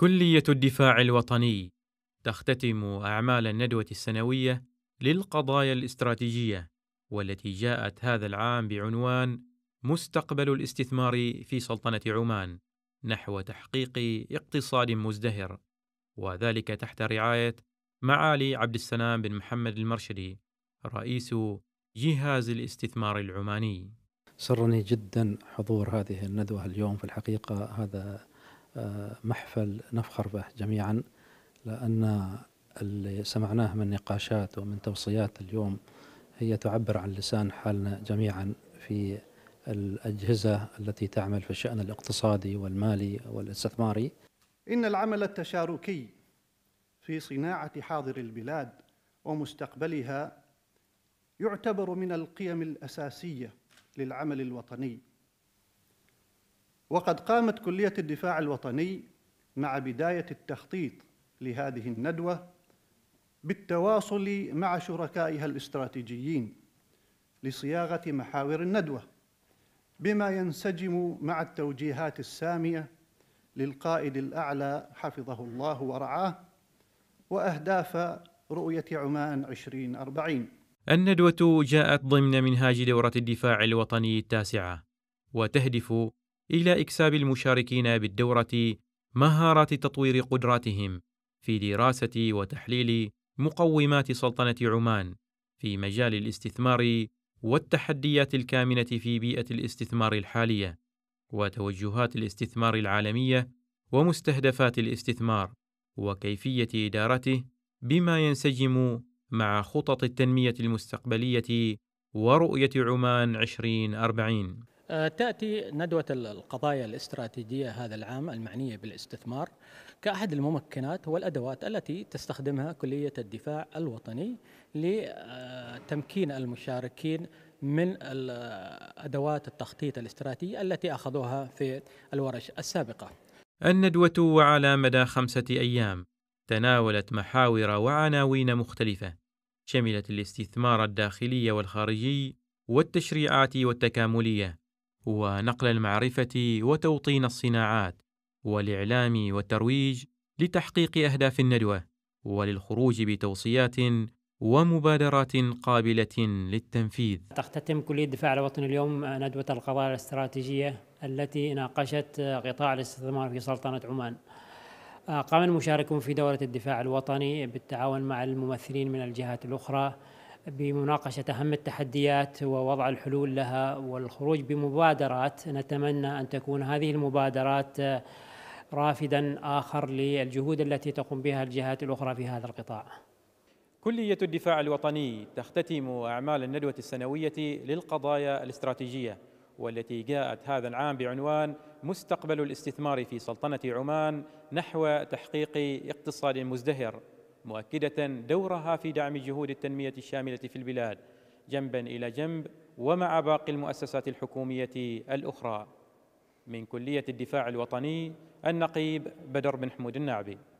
كلية الدفاع الوطني تختتم أعمال الندوة السنوية للقضايا الاستراتيجية والتي جاءت هذا العام بعنوان مستقبل الاستثمار في سلطنة عمان نحو تحقيق اقتصاد مزدهر وذلك تحت رعاية معالي عبد السلام بن محمد المرشدي رئيس جهاز الاستثمار العماني. سرني جدا حضور هذه الندوة اليوم في الحقيقة هذا محفل نفخر به جميعا لأن اللي سمعناه من نقاشات ومن توصيات اليوم هي تعبر عن لسان حالنا جميعا في الأجهزة التي تعمل في الشأن الاقتصادي والمالي والاستثماري إن العمل التشاركي في صناعة حاضر البلاد ومستقبلها يعتبر من القيم الأساسية للعمل الوطني وقد قامت كلية الدفاع الوطني مع بداية التخطيط لهذه الندوة بالتواصل مع شركائها الاستراتيجيين لصياغة محاور الندوة بما ينسجم مع التوجيهات السامية للقائد الأعلى حفظه الله ورعاه وأهداف رؤية عمان 2040 الندوة جاءت ضمن منهاج دورة الدفاع الوطني التاسعة وتهدف إلى إكساب المشاركين بالدورة مهارات تطوير قدراتهم في دراسة وتحليل مقومات سلطنة عمان في مجال الاستثمار والتحديات الكامنة في بيئة الاستثمار الحالية وتوجهات الاستثمار العالمية ومستهدفات الاستثمار وكيفية إدارته بما ينسجم مع خطط التنمية المستقبلية ورؤية عمان 2040 آه، تأتي ندوة القضايا الاستراتيجية هذا العام المعنية بالاستثمار كأحد الممكنات والأدوات التي تستخدمها كلية الدفاع الوطني لتمكين آه، المشاركين من آه، أدوات التخطيط الاستراتيجي التي أخذوها في الورش السابقة الندوة وعلى مدى خمسة أيام تناولت محاور وعناوين مختلفة شملت الاستثمار الداخلي والخارجي والتشريعات والتكاملية ونقل المعرفه وتوطين الصناعات والاعلام والترويج لتحقيق اهداف الندوه وللخروج بتوصيات ومبادرات قابلة للتنفيذ تختتم كلية الدفاع الوطني اليوم ندوة القضايا الاستراتيجية التي ناقشت قطاع الاستثمار في سلطنة عمان قام المشاركون في دورة الدفاع الوطني بالتعاون مع الممثلين من الجهات الأخرى بمناقشه اهم التحديات ووضع الحلول لها والخروج بمبادرات نتمنى ان تكون هذه المبادرات آه، رافدا اخر للجهود التي تقوم بها الجهات الاخرى في هذا القطاع. كلية الدفاع الوطني تختتم أعمال الندوة السنوية للقضايا الاستراتيجية والتي جاءت هذا العام بعنوان مستقبل الاستثمار في سلطنة عمان نحو تحقيق اقتصاد مزدهر مؤكدة دورها في دعم جهود التنمية الشاملة في البلاد جنبا إلى جنب ومع باقي المؤسسات الحكومية الأخرى من كلية الدفاع الوطني النقيب بدر بن حمود الناعبي